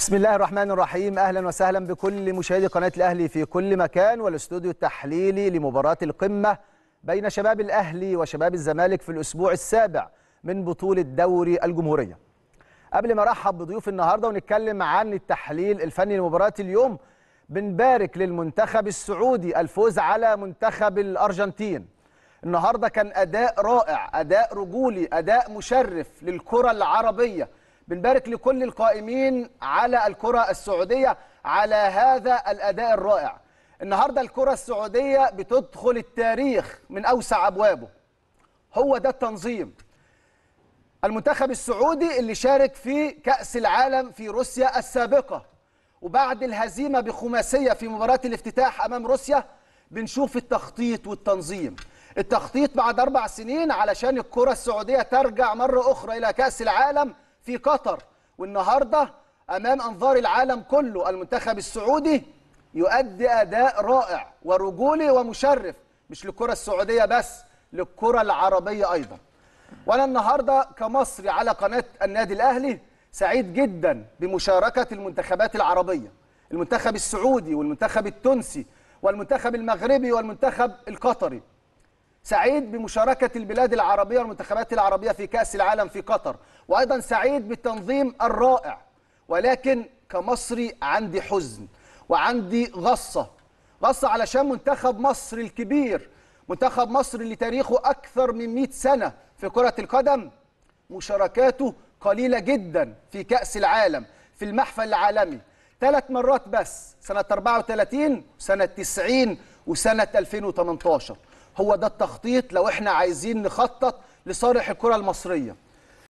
بسم الله الرحمن الرحيم اهلا وسهلا بكل مشاهدي قناه الاهلي في كل مكان والاستوديو التحليلي لمباراه القمه بين شباب الاهلي وشباب الزمالك في الاسبوع السابع من بطوله دوري الجمهوريه. قبل ما ارحب بضيوف النهارده ونتكلم عن التحليل الفني لمباراه اليوم بنبارك للمنتخب السعودي الفوز على منتخب الارجنتين. النهارده كان اداء رائع، اداء رجولي، اداء مشرف للكره العربيه. بنبارك لكل القائمين على الكرة السعودية على هذا الأداء الرائع النهاردة الكرة السعودية بتدخل التاريخ من أوسع أبوابه هو ده التنظيم المنتخب السعودي اللي شارك في كأس العالم في روسيا السابقة وبعد الهزيمة بخماسية في مباراة الافتتاح أمام روسيا بنشوف التخطيط والتنظيم التخطيط بعد أربع سنين علشان الكرة السعودية ترجع مرة أخرى إلى كأس العالم في قطر والنهارده امام انظار العالم كله المنتخب السعودي يؤدي اداء رائع ورجولي ومشرف مش للكره السعوديه بس للكره العربيه ايضا وانا النهارده كمصري على قناه النادي الاهلي سعيد جدا بمشاركه المنتخبات العربيه المنتخب السعودي والمنتخب التونسي والمنتخب المغربي والمنتخب القطري سعيد بمشاركة البلاد العربية والمنتخبات العربية في كأس العالم في قطر وأيضا سعيد بالتنظيم الرائع ولكن كمصري عندي حزن وعندي غصة غصة علشان منتخب مصر الكبير منتخب مصر اللي تاريخه أكثر من 100 سنة في كرة القدم مشاركاته قليلة جدا في كأس العالم في المحفل العالمي ثلاث مرات بس سنة 34 وسنة 90 وسنة 2018 هو ده التخطيط لو احنا عايزين نخطط لصالح الكره المصريه